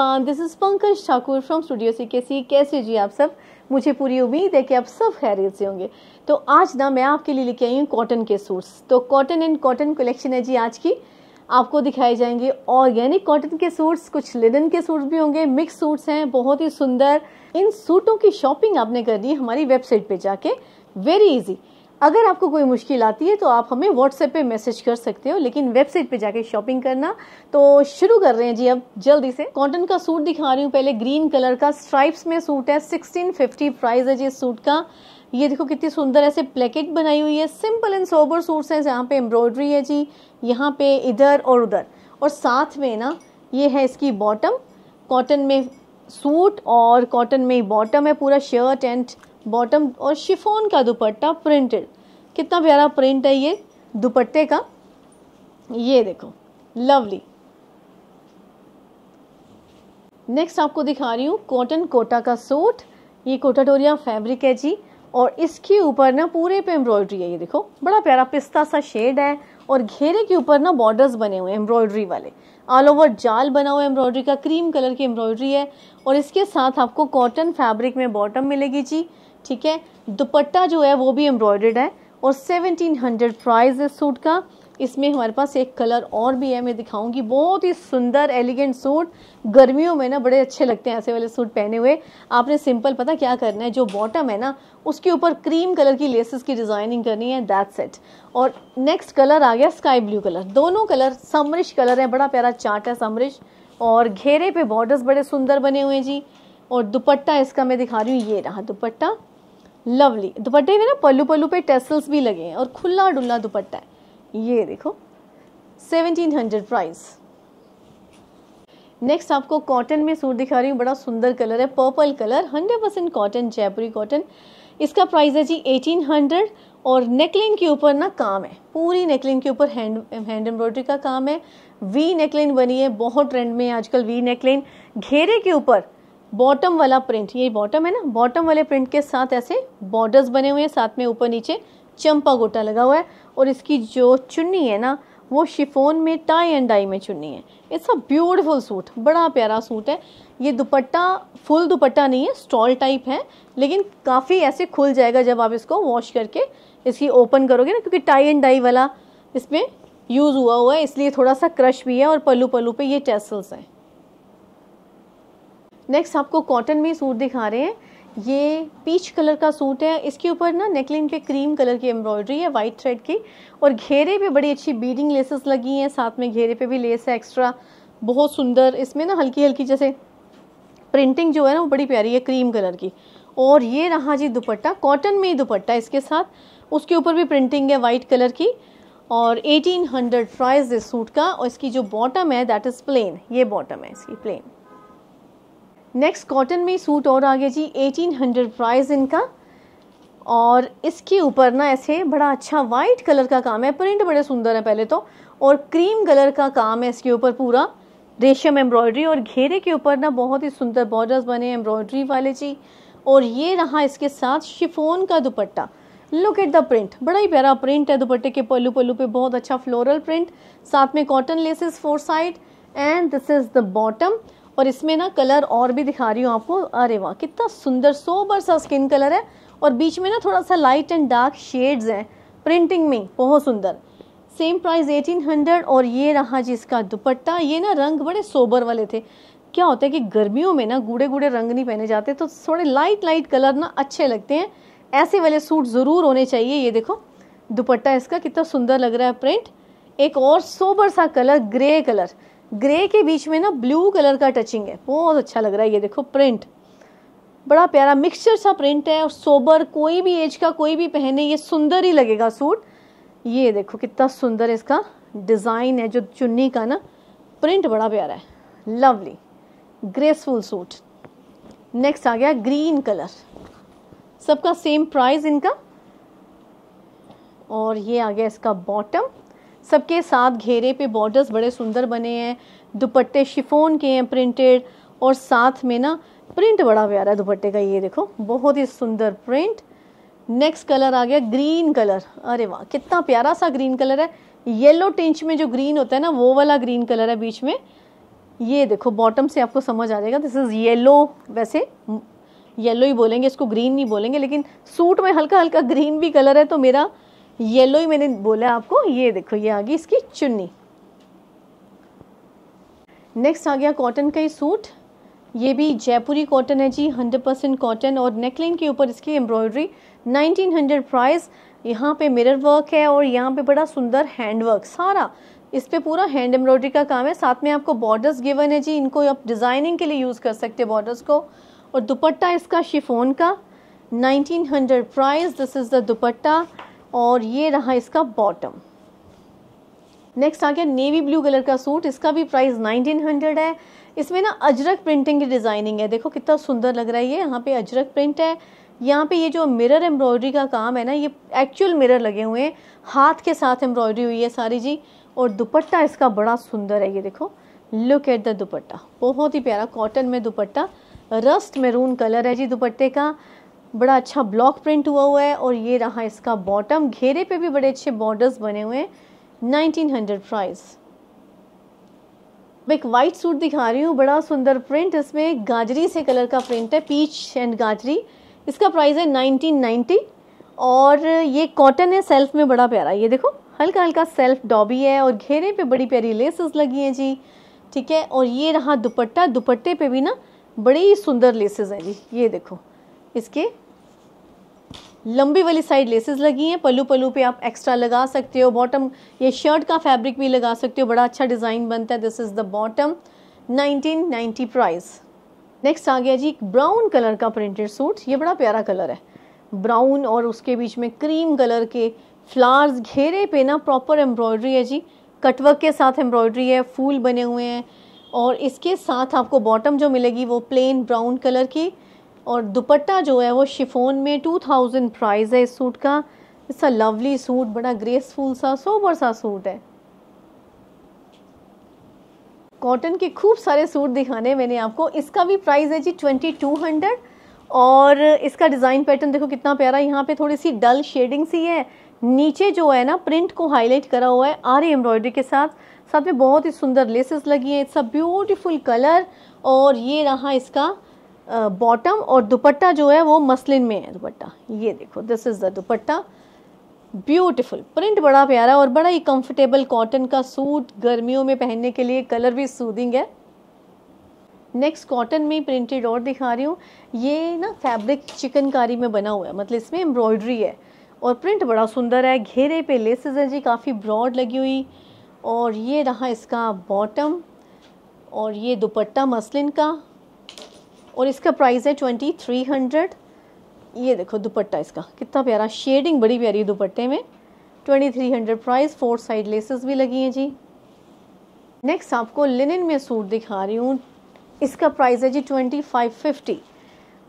everyone this is Pankaj Thakur from studio C K C कैसे जी आप सब मुझे पूरी उम्मीद है कि आप सब खैरियत से होंगे तो आज ना मैं आपके लिए लेके आई हूँ कॉटन के सूट्स तो कॉटन एंड कॉटन कलेक्शन है जी आज की आपको दिखाए जाएंगे ऑर्गेनिक कॉटन के सूट्स कुछ लिनन के सूट्स भी होंगे मिक्स सूट्स हैं बहुत ही सुंदर इन सूटों की शॉपिंग आपने करनी है हमारी वेबसाइट पर जाके वेरी ईजी अगर आपको कोई मुश्किल आती है तो आप हमें व्हाट्सएप पे मैसेज कर सकते हो लेकिन वेबसाइट पे जाके शॉपिंग करना तो शुरू कर रहे हैं जी अब जल्दी से कॉटन का सूट दिखा रही हूँ पहले ग्रीन कलर का स्ट्राइप्स में सूट है सिक्सटीन फिफ्टी प्राइस है जी इस सूट का ये देखो कितनी सुंदर ऐसे प्लेकेट बनाई हुई है सिंपल एंड सोबर सूट्स हैं जहाँ पे एम्ब्रॉयडरी है जी यहाँ पे इधर और उधर और साथ में ना ये है इसकी बॉटम कॉटन में सूट और कॉटन में बॉटम है पूरा शर्ट एंड बॉटम और शिफोन का दुपट्टा प्रिंटेड कितना प्यारा प्रिंट है ये दुपट्टे का ये देखो लवली नेक्स्ट आपको दिखा रही हूँ कॉटन कोटा का सूट ये कोटाटोरिया फैब्रिक है जी और इसके ऊपर ना पूरे पे एम्ब्रॉयडरी है ये देखो बड़ा प्यारा पिस्ता सा शेड है और घेरे के ऊपर ना बॉर्डर्स बने हुए हैं एम्ब्रॉयडरी वाले ऑल ओवर जाल बना हुआ एम्ब्रॉयडरी का क्रीम कलर की एम्ब्रॉयडरी है और इसके साथ आपको कॉटन फैब्रिक में बॉटम मिलेगी जी ठीक है दुपट्टा जो है वो भी एम्ब्रॉयडर्ड है और 1700 प्राइज है सूट का इसमें हमारे पास एक कलर और भी है मैं दिखाऊंगी बहुत ही सुंदर एलिगेंट सूट गर्मियों में ना बड़े अच्छे लगते हैं ऐसे वाले सूट पहने हुए आपने सिंपल पता क्या करना है जो बॉटम है ना उसके ऊपर क्रीम कलर की लेसेस की डिज़ाइनिंग करनी है दैट सेट और नेक्स्ट कलर आ गया स्काई ब्लू कलर दोनों कलर समरिश कलर है बड़ा प्यारा चाट है समरिश और घेरे पे बॉर्डर्स बड़े सुंदर बने हुए हैं जी और दुपट्टा इसका मैं दिखा रही हूँ ये रहा दुपट्टा लवली दुपट्टे में ना पल्लू पल्लू पे टेसल्स भी लगे हैं और खुला डुल्ला दुपट्टा है ये देखो 1700 प्राइस नेक्स्ट आपको कॉटन में सूट दिखा रही हूँ बड़ा सुंदर कलर है purple colour 100% percent cotton Jaipuri cotton इसका प्राइस है जी 1800 और नेकलिन के ऊपर ना काम है पूरी नेकलिन के ऊपर हैंड हैंड एम्ब्रॉयडरी का काम है वी नेकलिन बनी है बहुत ट्रेंड में आजकल वी नेकलिन घेरे के ऊपर बॉटम वाला प्रिंट ये बॉटम है ना बॉटम वाले प्रिंट के साथ ऐसे बॉर्डर्स बने हुए हैं साथ में ऊपर नीचे चंपा गोटा लगा हुआ है और इसकी जो चुन्नी है ना वो शिफोन में टाई एंड डाई में चुन्नी है इट्स अ ब्यूटीफुल सूट बड़ा प्यारा सूट है ये दुपट्टा फुल दुपट्टा नहीं है स्टॉल टाइप है लेकिन काफ़ी ऐसे खुल जाएगा जब आप इसको वॉश करके इसकी ओपन करोगे ना क्योंकि टाई एंड डाई वाला इसमें यूज़ हुआ हुआ है इसलिए थोड़ा सा क्रश भी है और पल्लू पल्लू पे ये टेसल्स हैं नेक्स्ट आपको कॉटन में सूट दिखा रहे हैं ये पीच कलर का सूट है इसके ऊपर ना नेकलिन पे क्रीम कलर की एम्ब्रॉयडरी है वाइट थ्रेड की और घेरे पे बड़ी अच्छी बीडिंग लेसेस लगी हैं साथ में घेरे पे भी लेस है एक्स्ट्रा बहुत सुंदर इसमें ना हल्की हल्की जैसे प्रिंटिंग जो है ना वो बड़ी प्यारी है क्रीम कलर की और ये रहा जी दुपट्टा कॉटन में ही दुपट्टा इसके साथ उसके ऊपर भी प्रिंटिंग है वाइट कलर की और 1800 प्राइस इस सूट का और इसकी जो बॉटम है दैट इज़ प्लेन ये बॉटम है इसकी प्लेन नेक्स्ट कॉटन में सूट और आ गया जी 1800 प्राइस इनका और इसके ऊपर ना ऐसे बड़ा अच्छा वाइट कलर का काम है प्रिंट बड़े सुंदर है पहले तो और क्रीम कलर का काम है इसके ऊपर पूरा रेशम एम्ब्रॉयडरी और घेरे के ऊपर ना बहुत ही सुंदर बॉर्डर्स बने एम्ब्रॉयडरी वाले जी और ये रहा इसके साथ शिफोन का dupatta look at the print बड़ा ही प्यारा प्रिंट है दुपट्टे के पल्लू पल्लू पे बहुत अच्छा फ्लोरल प्रिंट साथ में cotton laces four side and this is the bottom और इसमें ना कलर और भी दिखा रही हूँ आपको अरे वाह कितना सुंदर सोबर सा स्किन कलर है और बीच में ना थोड़ा सा लाइट एंड डार्क शेड्स हैं प्रिंटिंग में बहुत सुंदर सेम प्राइस 1800 और ये रहा जी इसका दुपट्टा ये ना रंग बड़े सोबर वाले थे क्या होता है कि गर्मियों में ना गूढ़े गूढ़े रंग नहीं पहने जाते तो थोड़े लाइट लाइट कलर ना अच्छे लगते हैं ऐसे वाले सूट ज़रूर होने चाहिए ये देखो दुपट्टा इसका कितना सुंदर लग रहा है प्रिंट एक और सोबर सा कलर ग्रे कलर ग्रे के बीच में ना ब्लू कलर का टचिंग है बहुत अच्छा लग रहा है ये देखो प्रिंट बड़ा प्यारा मिक्सचर सा प्रिंट है और सोबर कोई भी एज का कोई भी पहने ये सुंदर ही लगेगा सूट ये देखो कितना सुंदर इसका डिज़ाइन है जो चुन्नी का ना प्रिंट बड़ा प्यारा है लवली ग्रेसफुल सूट नेक्स्ट आ गया ग्रीन कलर सबका सेम प्राइस इनका और ये आ गया इसका बॉटम सबके साथ घेरे पे बॉर्डर्स बड़े सुंदर बने हैं दुपट्टे शिफोन के हैं प्रिंटेड और साथ में ना प्रिंट बड़ा प्यारा है दुपट्टे का ये देखो बहुत ही सुंदर प्रिंट नेक्स्ट कलर आ गया ग्रीन कलर अरे वाह कितना प्यारा सा ग्रीन कलर है येलो टिंच में जो ग्रीन होता है ना वो वाला ग्रीन कलर है बीच में ये देखो बॉटम से आपको समझ आ जाएगा दिस इज़ येलो वैसे येलो ही बोलेंगे इसको ग्रीन नहीं बोलेंगे लेकिन सूट में हल्का हल्का ग्रीन भी कलर है तो मेरा येलो ही मैंने बोला आपको ये देखो ये आ गई इसकी चुन्नी नेक्स्ट आ गया कॉटन का ही सूट ये भी जयपुरी कॉटन है जी 100 परसेंट कॉटन और नेकलाइन के ऊपर इसकी एम्ब्रॉयडरी 1900 प्राइस यहाँ पे मिरर वर्क है और यहाँ पे बड़ा सुंदर हैंड वर्क सारा इस पर पूरा हैंड एम्ब्रॉयडरी का काम है साथ में आपको बॉर्डर्स गिवन है जी इनको आप डिज़ाइनिंग के लिए यूज़ कर सकते हैं बॉर्डर्स को और दुपट्टा इसका शिफोन का 1900 price this is the dupatta और ये रहा इसका बॉटम नेक्स्ट आ गया नेवी ब्लू कलर का सूट इसका भी प्राइस 1900 है इसमें ना अजरक प्रिंटिंग की डिज़ाइनिंग है देखो कितना सुंदर लग रहा है ये यहाँ पे अजरक प्रिंट है यहाँ पे ये जो मिरर एम्ब्रॉयडरी का काम है ना ये एक्चुअल मिरर लगे हुए हैं हाथ के साथ एम्ब्रॉयडरी हुई है सारी जी और दुपट्टा इसका बड़ा सुंदर है ये देखो लुक एट द दुपट्टा बहुत ही प्यारा कॉटन में दुपट्टा रस्ट मेरून कलर है जी दुपट्टे का बड़ा अच्छा ब्लॉक प्रिंट हुआ हुआ है और ये रहा इसका बॉटम घेरे पे भी बड़े अच्छे बॉर्डर्स बने हुए हैं 1900 प्राइस मैं एक वाइट सूट दिखा रही हूँ बड़ा सुंदर प्रिंट इसमें गाजरी से कलर का प्रिंट है पीच एंड गाजरी इसका प्राइस है 1990 और ये कॉटन है सेल्फ में बड़ा प्यारा ये देखो हल्का हल्का सेल्फ डॉबी है और घेरे पे बड़ी प्यारी लेसेस लगी हैं जी ठीक है और ये रहा दुपट्टा दुपट्टे पे भी ना बड़ी सुंदर लेसेस हैं जी ये देखो इसके लंबी वाली साइड लेसेस लगी हैं पल्लू पल्लू पे आप एक्स्ट्रा लगा सकते हो बॉटम ये शर्ट का फैब्रिक भी लगा सकते हो बड़ा अच्छा डिज़ाइन बनता है this is the bottom 1990 price next आ गया जी एक ब्राउन कलर का प्रिंटेड सूट ये बड़ा प्यारा कलर है ब्राउन और उसके बीच में क्रीम कलर के फ्लावर्स घेरे पे ना प्रॉपर एम्ब्रॉयडरी है जी कटवर्क के साथ एम्ब्रॉयडरी है फूल बने हुए हैं और इसके साथ आपको बॉटम जो मिलेगी वो प्लेन ब्राउन कलर की और दुपट्टा जो है वो शिफोन में टू थाउजेंड प्राइज़ है इस सूट का इट्स अ लवली सूट बड़ा ग्रेसफुल सा सोबर सा सूट है कॉटन के खूब सारे सूट दिखाने मैंने आपको इसका भी प्राइस है जी ट्वेंटी टू हंड्रेड और इसका डिज़ाइन पैटर्न देखो कितना प्यारा यहाँ पे थोड़ी सी डल शेडिंग सी है नीचे जो है ना प्रिंट को हाईलाइट करा हुआ है आर एम्ब्रॉयडरी के साथ साथ में बहुत ही सुंदर लेसेस लगी हैं इट्स अ ब्यूटीफुल कलर और ये रहा इसका बॉटम और दुपट्टा जो है वो मसलिन में है दुपट्टा ये देखो this is the dupatta beautiful print बड़ा प्यारा और बड़ा ही कंफर्टेबल कॉटन का सूट गर्मियों में पहनने के लिए कलर भी सूदिंग है नेक्स्ट कॉटन में प्रिंटेड और दिखा रही हूँ ये ना फैब्रिक चिकनकारी में बना हुआ है मतलब इसमें एम्ब्रॉयडरी है और प्रिंट बड़ा सुंदर है घेरे पे लेसेस है जी काफ़ी ब्रॉड लगी हुई और ये रहा इसका बॉटम और ये दुपट्टा मसलिन का और इसका प्राइस है ट्वेंटी थ्री हंड्रेड ये देखो दुपट्टा इसका कितना प्यारा शेडिंग बड़ी प्यारी है दुपट्टे में twenty three hundred price four side laces भी लगी हैं जी नेक्स्ट आपको लिनन में सूट दिखा रही हूँ इसका प्राइस है जी ट्वेंटी फाइव फिफ्टी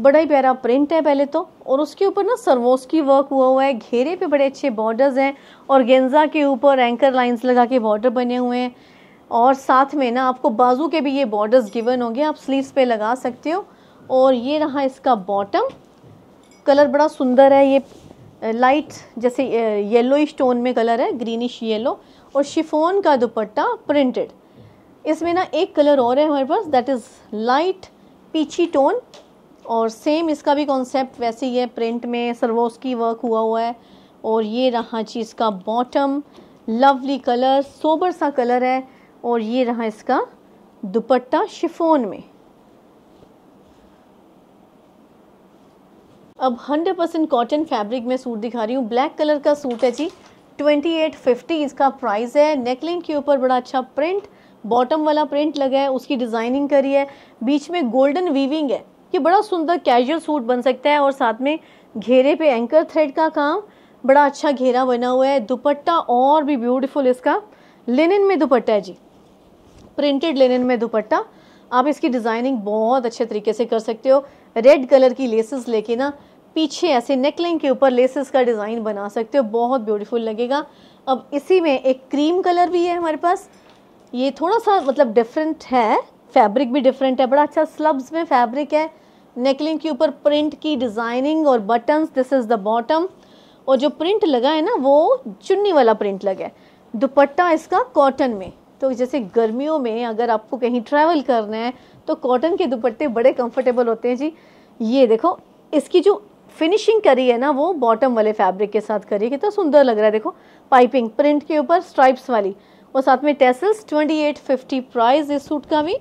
बड़ा ही प्यारा प्रिंट है पहले तो और उसके ऊपर ना सरवोस की वर्क हुआ हुआ है घेरे पे बड़े अच्छे बॉर्डर्स हैं और गेंजा के ऊपर एंकर लाइंस लगा के बॉर्डर बने हुए हैं और साथ में ना आपको बाजू के भी ये बॉर्डर्स गिवन होंगे आप स्लीव्स पे लगा सकते हो और ये रहा इसका बॉटम कलर बड़ा सुंदर है ये लाइट जैसे येलो स्टोन में कलर है ग्रीनिश येलो और शिफोन का दुपट्टा प्रिंटेड इसमें ना एक कलर और है हमारे पास that is light peachy tone और सेम इसका भी कॉन्सेप्ट वैसे ही है प्रिंट में सरवोस की वर्क हुआ हुआ है और ये रहा चीज़ का बॉटम लवली कलर सोबर सा कलर है और ये रहा इसका दुपट्टा शिफोन में अब 100% परसेंट कॉटन फैब्रिक में सूट दिखा रही हूँ ब्लैक कलर का सूट है जी 2850 इसका प्राइस है नेकलाइन के ऊपर बड़ा अच्छा प्रिंट बॉटम वाला प्रिंट लगा है उसकी डिज़ाइनिंग करी है बीच में गोल्डन वीविंग है ये बड़ा सुंदर कैजुअल सूट बन सकता है और साथ में घेरे पे एंकर थ्रेड का काम बड़ा अच्छा घेरा बना हुआ है दुपट्टा और भी ब्यूटीफुल इसका लेनिन में दुपट्टा है जी प्रिंटेड लेनिन में दुपट्टा आप इसकी डिज़ाइनिंग बहुत अच्छे तरीके से कर सकते हो रेड कलर की लेसेस लेके ना पीछे ऐसे नेकलाइन के ऊपर लेसेस का डिज़ाइन बना सकते हो बहुत ब्यूटीफुल लगेगा अब इसी में एक क्रीम कलर भी है हमारे पास ये थोड़ा सा मतलब डिफरेंट है फैब्रिक भी डिफरेंट है बड़ा अच्छा स्लब्स में फैब्रिक है नेकलिंग के ऊपर प्रिंट की डिज़ाइनिंग और buttons this is the bottom और जो प्रिंट लगा है ना वो चुन्नी वाला प्रिंट लगा है दुपट्टा इसका कॉटन में तो जैसे गर्मियों में अगर आपको कहीं ट्रैवल करना है तो कॉटन के दुपट्टे बड़े कंफर्टेबल होते हैं जी ये देखो इसकी जो फिनिशिंग करी है ना वो बॉटम वाले फैब्रिक के साथ करी है कितना तो सुंदर लग रहा है देखो पाइपिंग प्रिंट के ऊपर स्ट्राइप्स वाली और साथ में टेसल्स 2850 प्राइस इस सूट का भी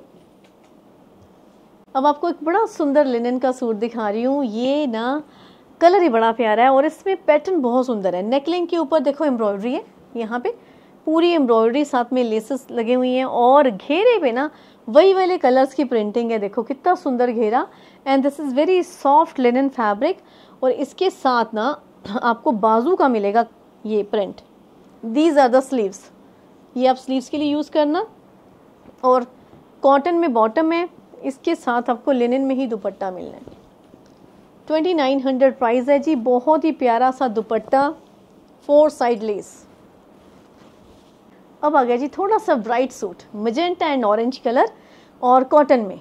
अब आपको एक बड़ा सुंदर लिनन का सूट दिखा रही हूँ ये ना कलर ही बड़ा प्यारा है और इसमें पैटर्न बहुत सुंदर है नेकलिंग के ऊपर देखो एम्ब्रॉयडरी है यहाँ पे पूरी एम्ब्रॉयडरी साथ में लेसेस लगे हुई हैं और घेरे पे ना वही वाले कलर्स की प्रिंटिंग है देखो कितना सुंदर घेरा and this is very soft linen fabric और इसके साथ ना आपको बाजू का मिलेगा ये print these are the sleeves ये आप स्लीव्स के लिए यूज़ करना और कॉटन में बॉटम है इसके साथ आपको लिनन में ही दुपट्टा मिलना है ट्वेंटी नाइन हंड्रेड प्राइस है जी बहुत ही प्यारा सा दुपट्टा फोर साइड लेस अब आ गया जी थोड़ा सा bright suit magenta and orange colour और कॉटन में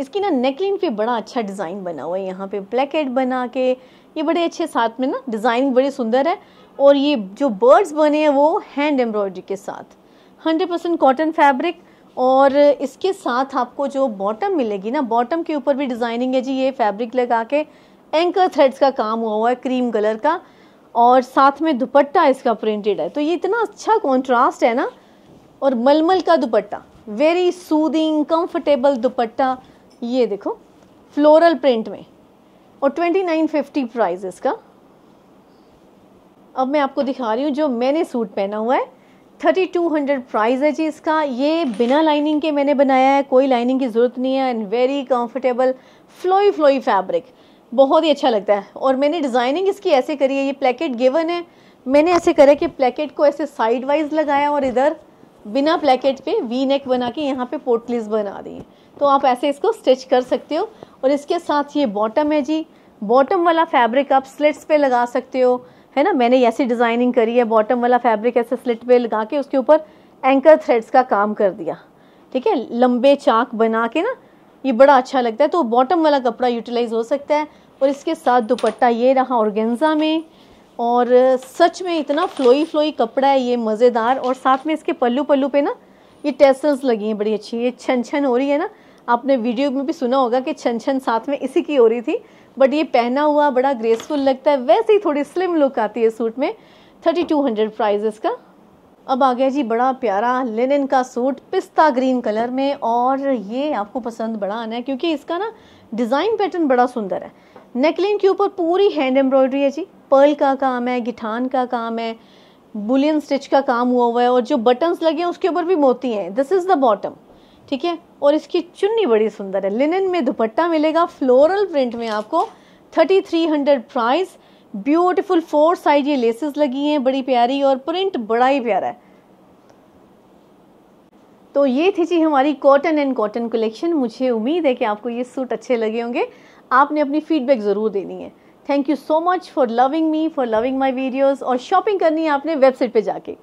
इसकी ना नेकलिन पे बड़ा अच्छा डिज़ाइन बना हुआ है यहाँ पे ब्लैकेट बना के ये बड़े अच्छे साथ में ना डिज़ाइन बड़े सुंदर है और ये जो बर्ड्स बने हैं वो हैंड एम्ब्रॉयडरी के साथ 100% परसेंट कॉटन फैब्रिक और इसके साथ आपको जो बॉटम मिलेगी ना बॉटम के ऊपर भी डिज़ाइनिंग है जी ये फैब्रिक लगा के एंकर थ्रेड्स का काम हुआ हुआ है क्रीम कलर का और साथ में दुपट्टा इसका प्रिंटेड है तो ये इतना अच्छा कॉन्ट्रास्ट है ना और मलमल का dupatta very soothing comfortable dupatta ये देखो फ्लोरल प्रिंट में और ट्वेंटी नाइन फिफ्टी प्राइस इसका अब मैं आपको दिखा रही हूँ जो मैंने सूट पहना हुआ है थर्टी टू हंड्रेड प्राइज़ है जी इसका ये बिना लाइनिंग के मैंने बनाया है कोई लाइनिंग की ज़रूरत नहीं है and very comfortable flowy flowy fabric बहुत ही अच्छा लगता है और मैंने डिज़ाइनिंग इसकी ऐसे करी है ये प्लेकेट गिवन है मैंने ऐसे करा कि प्लेकेट को ऐसे साइड वाइज लगाया और इधर बिना प्लेकेट पे वी नेक बना के यहाँ पे पोर्टलिस बना दी है तो आप ऐसे इसको स्टिच कर सकते हो और इसके साथ ये बॉटम है जी बॉटम वाला फैब्रिक आप स्लिट्स पे लगा सकते हो है ना मैंने ऐसी डिज़ाइनिंग करी है बॉटम वाला फैब्रिक ऐसे स्लिट पे लगा के उसके ऊपर एंकर थ्रेड्स का काम कर दिया ठीक है लंबे चाक बना के ना ये बड़ा अच्छा लगता है तो बॉटम वाला कपड़ा यूटिलाइज हो सकता है और इसके साथ दुपट्टा ये रहा औरगेंजा में और सच में इतना फ्लोई फ्लोई कपड़ा है ये मज़ेदार और साथ में इसके पल्लू पल्लू पे ना ये टेसल्स लगी हैं बड़ी अच्छी ये छन छन हो रही है ना आपने वीडियो में भी सुना होगा कि छन छन साथ में इसी की हो रही थी बट ये पहना हुआ बड़ा ग्रेसफुल लगता है वैसे ही थोड़ी स्लिम लुक आती है सूट में थर्टी टू हंड्रेड प्राइज इसका अब आ गया जी बड़ा प्यारा लिनन का सूट पिस्ता ग्रीन कलर में और ये आपको पसंद बड़ा आना है क्योंकि इसका ना डिज़ाइन पैटर्न बड़ा सुंदर है नेकलिन के ऊपर पूरी हैंड एम्ब्रॉयडरी है जी पर्ल का काम है गिठान का काम है बुलियन स्टिच का काम हुआ हुआ है और जो बटन्स लगे हैं उसके ऊपर भी मोती हैं दिस इज़ द बॉटम ठीक है और इसकी चुन्नी बड़ी सुंदर है लिनन में दुपट्टा मिलेगा फ्लोरल प्रिंट में आपको thirty three hundred price beautiful four side ये लेसेस लगी हैं बड़ी प्यारी और प्रिंट बड़ा ही प्यारा है तो ये थी जी हमारी कॉटन एंड कॉटन कलेक्शन मुझे उम्मीद है कि आपको ये सूट अच्छे लगे होंगे आपने अपनी फीडबैक ज़रूर देनी है thank you so much for loving me for loving my videos और शॉपिंग करनी है आपने वेबसाइट पर जाके